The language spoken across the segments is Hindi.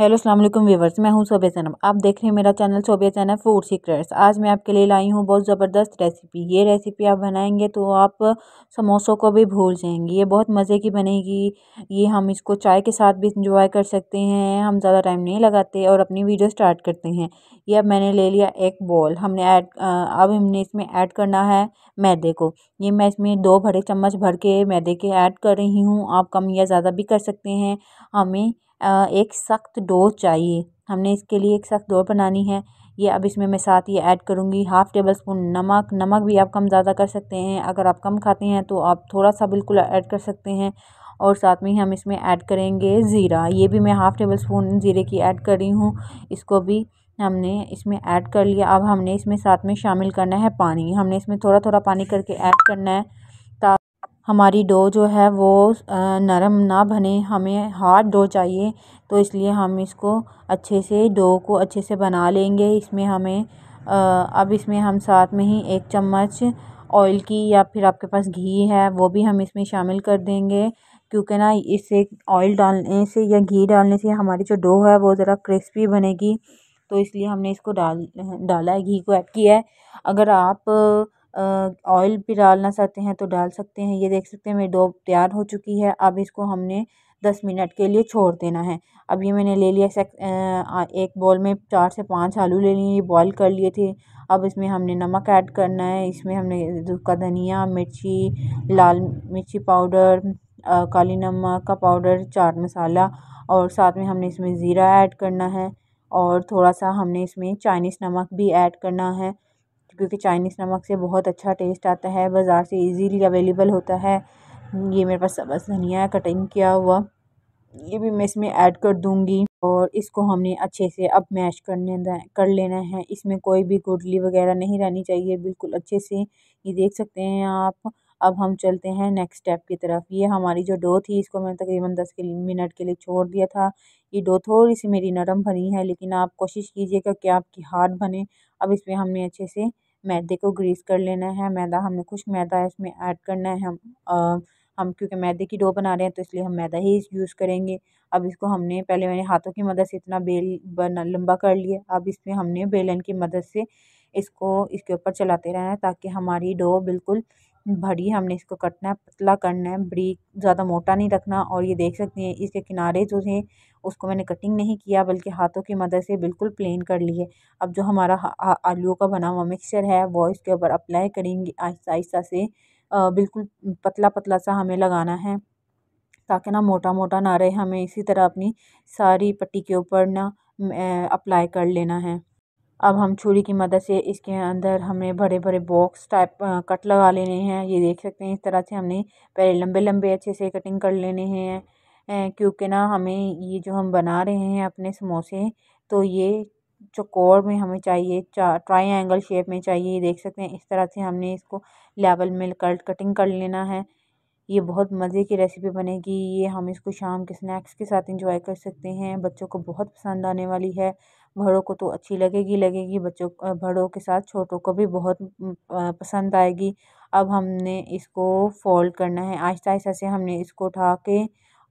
हेलो अस्सलाम वालेकुम व्यूवर्स मैं हूं सोबिया सनम आप देख रहे हैं मेरा channel Sobia channel food secrets आज मैं आपके लिए लाई हूं बहुत ज़बरदस्त रेसिपी ये रेसिपी आप बनाएंगे तो आप समोसों को भी भूल जाएंगे ये बहुत मज़े की बनेगी ये हम इसको चाय के साथ भी इंजॉय कर सकते हैं हम ज़्यादा टाइम नहीं लगाते और अपनी वीडियो स्टार्ट करते हैं ये अब मैंने ले लिया एक बॉल हमने ऐड अब हमने इसमें ऐड करना है मैदे को ये मैं इसमें दो बड़े चम्मच भर के मैदे के ऐड कर रही हूँ आप कम या ज़्यादा भी कर सकते हैं हमें एक सख्त डो चाहिए हमने इसके लिए एक सख्त डो बनानी है ये अब इसमें मैं साथ ही ऐड करूँगी हाफ़ टेबल स्पून नमक नमक भी आप कम ज़्यादा कर सकते हैं अगर आप कम खाते हैं तो आप थोड़ा सा बिल्कुल ऐड कर सकते हैं और साथ में ही हम इसमें ऐड करेंगे ज़ीरा ये भी मैं हाफ़ टेबल स्पून ज़ीरे की ऐड कर रही हूँ इसको भी हमने इसमें ऐड कर लिया अब हमने इसमें साथ में शामिल करना है पानी हमने इसमें थोड़ा थोड़ा पानी करके ऐड करना है हमारी डो जो है वो नरम ना बने हमें हार्ड डो चाहिए तो इसलिए हम इसको अच्छे से डो को अच्छे से बना लेंगे इसमें हमें अब इसमें हम साथ में ही एक चम्मच ऑयल की या फिर आपके पास घी है वो भी हम इसमें शामिल कर देंगे क्योंकि ना इससे ऑयल डालने से या घी डालने से हमारी जो डो है वो ज़रा क्रिस्पी बनेगी तो इसलिए हमने इसको डाल डाला है घी को ऐड किया है अगर आप ऑयल भी डालना चाहते हैं तो डाल सकते हैं ये देख सकते हैं मेरी डोब तैयार हो चुकी है अब इसको हमने दस मिनट के लिए छोड़ देना है अब ये मैंने ले लिया एक बॉल में चार से पांच आलू ले लिए बॉईल कर लिए थे अब इसमें हमने नमक ऐड करना है इसमें हमने का धनिया मिर्ची लाल मिर्ची पाउडर काली नमक का पाउडर चाट मसाला और साथ में हमने इसमें ज़ीरा ऐड करना है और थोड़ा सा हमने इसमें चाइनीज़ नमक भी ऐड करना है क्योंकि चाइनीज़ नमक से बहुत अच्छा टेस्ट आता है बाज़ार से इजीली अवेलेबल होता है ये मेरे पास सबज़ धनिया है कटिंग किया हुआ ये भी मैं इसमें ऐड कर दूँगी और इसको हमने अच्छे से अब मैश करने कर लेना है इसमें कोई भी गुडली वगैरह नहीं रहनी चाहिए बिल्कुल अच्छे से ये देख सकते हैं आप अब हम चलते हैं नेक्स्ट स्टेप की तरफ ये हमारी जो डो थी इसको मैंने तकरीबन दस के मिनट के लिए छोड़ दिया था ये डो थोड़ी सी मेरी नरम बनी है लेकिन आप कोशिश कीजिएगा कि आपकी हार्ड बने अब इसमें हमने अच्छे से मैदे को ग्रीस कर लेना है मैदा हमने कुछ मैदा इसमें ऐड करना है हम हम क्योंकि मैदे की डो बना रहे हैं तो इसलिए हम मैदा ही यूज़ करेंगे अब इसको हमने पहले मैंने हाथों की मदद से इतना बेल बना लंबा कर लिया अब इसमें हमने बेलन की मदद से इसको इसके ऊपर चलाते रहना है ताकि हमारी डो बिल्कुल भरी हमने इसको कटना है पतला करना है ब्रीक ज़्यादा मोटा नहीं रखना और ये देख सकते हैं इसके किनारे जो है उसको मैंने कटिंग नहीं किया बल्कि हाथों की मदद से बिल्कुल प्लेन कर लिए अब जो हमारा आलूओं का बना हुआ मिक्सचर है वो इसके ऊपर अप्लाई करेंगे आहिस्ता आहिस्ता से बिल्कुल पतला पतला सा हमें लगाना है ताकि ना मोटा मोटा ना रहे हमें इसी तरह अपनी सारी पट्टी के ऊपर ना अप्लाई कर लेना है अब हम छुरी की मदद से इसके अंदर हमें बड़े-बड़े बॉक्स टाइप कट लगा लेने हैं ये देख सकते हैं इस तरह से हमने पहले लंबे-लंबे अच्छे से कटिंग कर लेने हैं क्योंकि ना हमें ये जो हम बना रहे हैं अपने समोसे तो ये चकोर में हमें चाहिए ट्राई शेप में चाहिए देख सकते हैं इस तरह से हमने इसको लेवल में कट कटिंग कर लेना है ये बहुत मज़े की रेसिपी बनेगी ये हम इसको शाम के स्नैक्स के साथ इंजॉय कर सकते हैं बच्चों को बहुत पसंद आने वाली है बड़ों को तो अच्छी लगेगी लगेगी बच्चों बड़ों के साथ छोटों को भी बहुत पसंद आएगी अब हमने इसको फोल्ड करना है आहिस्ता आहिस्ता से हमने इसको उठा के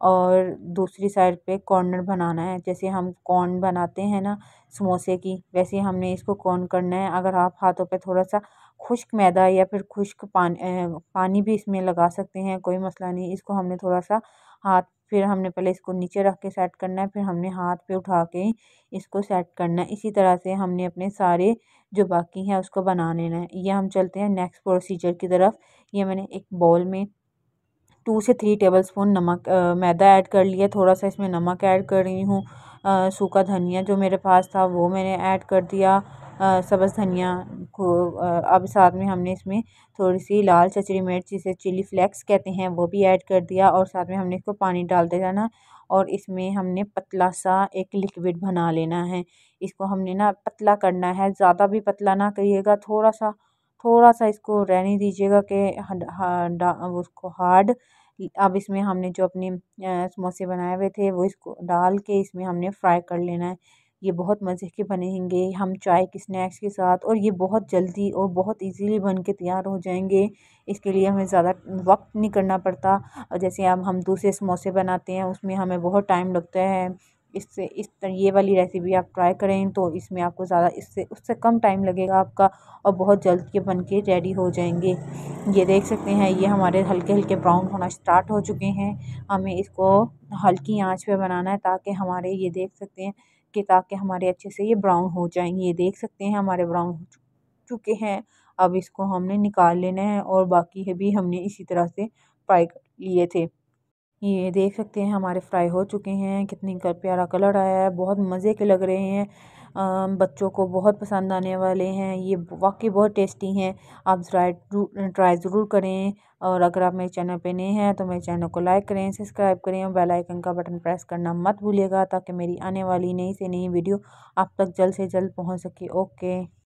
और दूसरी साइड पे कॉर्नर बनाना है जैसे हम कॉर्न बनाते हैं ना समोसे की वैसे हमने इसको कॉर्न करना है अगर आप हाथों पे थोड़ा सा खुश्क मैदा या फिर खुश्क पान पानी भी इसमें लगा सकते हैं कोई मसला नहीं इसको हमने थोड़ा सा हाथ फिर हमने पहले इसको नीचे रख के सेट करना है फिर हमने हाथ पे उठा के इसको सेट करना है इसी तरह से हमने अपने सारे जो बाकी हैं उसको बना लेना है ये हम चलते हैं नेक्स्ट प्रोसीजर की तरफ ये मैंने एक बॉल में टू से थ्री टेबलस्पून नमक मैदा ऐड कर लिया थोड़ा सा इसमें नमक ऐड कर रही हूँ सूखा धनिया जो मेरे पास था वो मैंने ऐड कर दिया सब्ज़ धनिया को अब साथ में हमने इसमें थोड़ी सी लाल चचरी मिर्च जिसे चिली फ्लेक्स कहते हैं वो भी ऐड कर दिया और साथ में हमने इसको पानी डालते जाना और इसमें हमने पतला सा एक लिक्विड बना लेना है इसको हमने ना पतला करना है ज़्यादा भी पतला ना करिएगा थोड़ा सा थोड़ा सा इसको रहने दीजिएगा कि उसको हार्ड अब इसमें हमने जो अपने समोसे बनाए हुए थे वो इसको डाल के इसमें हमने फ्राई कर लेना है ये बहुत मज़े के बनेंगे हम चाय के स्नैक्स के साथ और ये बहुत जल्दी और बहुत इजीली बन के तैयार हो जाएंगे इसके लिए हमें ज़्यादा वक्त नहीं करना पड़ता और जैसे अब हम दूसरे समोसे बनाते हैं उसमें हमें बहुत टाइम लगता है इससे इस ये वाली रेसिपी आप ट्राई करें तो इसमें आपको ज़्यादा इससे उससे कम टाइम लगेगा आपका और बहुत जल्द ये बन के रेडी हो जाएंगे ये देख सकते हैं ये हमारे हल्के हल्के ब्राउन होना स्टार्ट हो चुके हैं हमें इसको हल्की आंच पे बनाना है ताकि हमारे ये देख सकते हैं कि ताकि हमारे अच्छे से ये ब्राउन हो जाएंगे ये देख सकते हैं हमारे ब्राउन हो चुके हैं अब इसको हमने निकाल लेना है और बाकी भी हमने इसी तरह से फ्राई कर लिए थे ये देख सकते हैं हमारे फ्राई हो चुके हैं कितनी प्यारा कलर आया है बहुत मज़े के लग रहे हैं बच्चों को बहुत पसंद आने वाले हैं ये वाकई बहुत टेस्टी हैं आप ट्राई ज़रूर करें और अगर आप मेरे चैनल पे नए हैं तो मेरे चैनल को लाइक करें सब्सक्राइब करें और बेल आइकन का बटन प्रेस करना मत भूलिएगा ताकि मेरी आने वाली नई से नई वीडियो आप तक जल्द से जल्द पहुंच सके ओके